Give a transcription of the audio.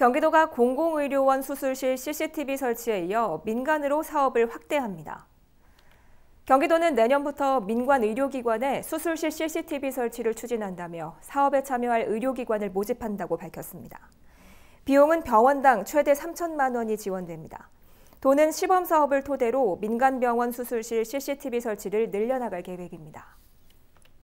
경기도가 공공의료원 수술실 CCTV 설치에 이어 민간으로 사업을 확대합니다. 경기도는 내년부터 민관 의료기관에 수술실 CCTV 설치를 추진한다며 사업에 참여할 의료기관을 모집한다고 밝혔습니다. 비용은 병원당 최대 3천만 원이 지원됩니다. 도는 시범 사업을 토대로 민간 병원 수술실 CCTV 설치를 늘려나갈 계획입니다.